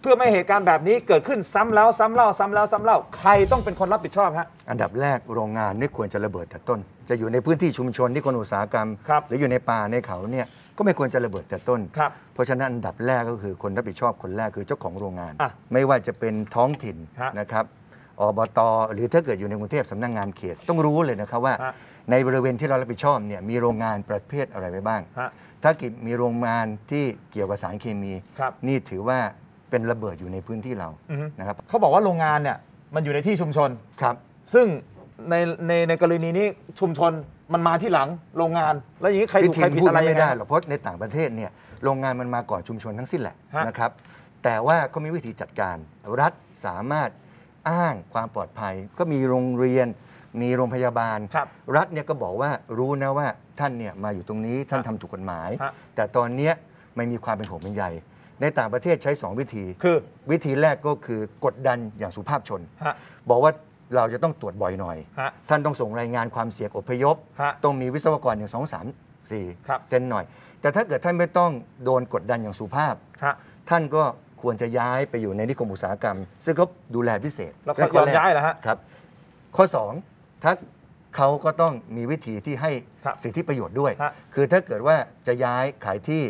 เพื่อไม่ให้เหตุการณ์แบบนี้เกิดขึ้นซ้ำแล้วซ้ำเล่าซ้ำแล้วซ้ำเล่าใครต้องเป็นคนรับผิดชอบฮะ อันดับแรกโรงงานไม่ควรจะระเบิดแต่ต้น จะอยู่ในพื้นที่ชุมชนที่คนอุตสาหกรรม หรืออยู่ในป่าในเขาเนี่ยก็ไม่ควรจะระเบิดแต่ต้น เพราะฉะนั้นอันดับแรกก็คือคนรับผิดชอบคนแรกคือเจ้าของโรงงาน ไม่ว่าจะเป็นท้องถิ่นนะครับอบตหรือถ้าเกิดอยู่ในกรุงเทพสำนักงงานเขตต้องรู้เลยนะครับว่าในบริเวณที่เรารับผิดชอบเนี่ยมีโรงงานประเภทอะไรไปบ้าง ถ้ากิจมีโรงงานที่เกี่ยวกับสารเคมีนี่ถือว่าเป็นระเบิดอยู่ในพื้นที่เรานะครับเขาบอกว่าโรงงานเนี่ยมันอยู่ในที่ชุมชนครับซึ่งในในในกรณีนี้ชุมชนมันมาที่หลังโรงงานแล้วอย่างนี้ใครถูกใครผิดอะไรไม่ได้หรอกเพราะในต่างประเทศเนี่ยโรงงานมันมาก่อนชุมชนทั้งสิ้นแหละนะครับ แต่ว่าก็มีวิธีจัดการ รัฐสามารถอ้างความปลอดภัย ก็มีโรงเรียน มีโรงพยาบาล รัฐเนี่ยก็บอกว่ารู้นะว่าท่านเนี่ยมาอยู่ตรงนี้ท่านทำถูกกฎหมาย แต่ตอนเนี้ไม่มีความเป็นห่วงเป็นใยในต่างประเทศใช้2วิธี คือ วิธีแรกก็คือกดดันอย่างสุภาพชน บอกว่าเราจะต้องตรวจบ่อยหน่อย ท่านต้องส่งรายงานความเสี่ยงอพยพ ต้องมีวิศวกรอย่างสองสามสี่เซนหน่อย แต่ถ้าเกิดท่านไม่ต้องโดนกดดันอย่างสุภาพ ท่านก็ควรจะย้ายไปอยู่ในนิคมอุตสาหกรรม ซึ่งก็ดูแลพิเศษ แล้วก็ยย้ายแล้วฮะครับ ข้อ2ถ้าเขาก็ต้องมีวิธีที่ให้สิทธิประโยชน์ด้วย คือถ้าเกิดว่าจะย้ายขายที่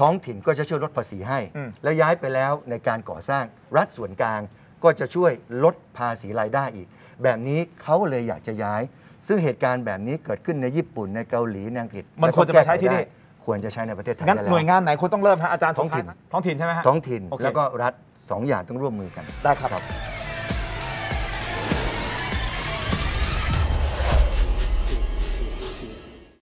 ท้องถิ่นก็จะช่วยลดภาษีให้ แล้วย้ายไปแล้วในการก่อสร้างรัฐส่วนกลาง ก็จะช่วยลดภาษีรายได้อีก แบบนี้เขาเลยอยากจะย้าย ซึ่งเหตุการณ์แบบนี้เกิดขึ้นในญี่ปุ่นในเกาหลี ในอังกฤษ มันควรจะใช้ที่นี่ควรจะใช้ในประเทศไทยแล้วหน่วยงานไหนควรต้องเริ่มฮะอาจารย์ท้องถิ่นท้องถิ่นใช่ไหมฮะท้องถิ่นแล้วก็รัฐสองอย่างต้องร่วมมือกันได้ครับ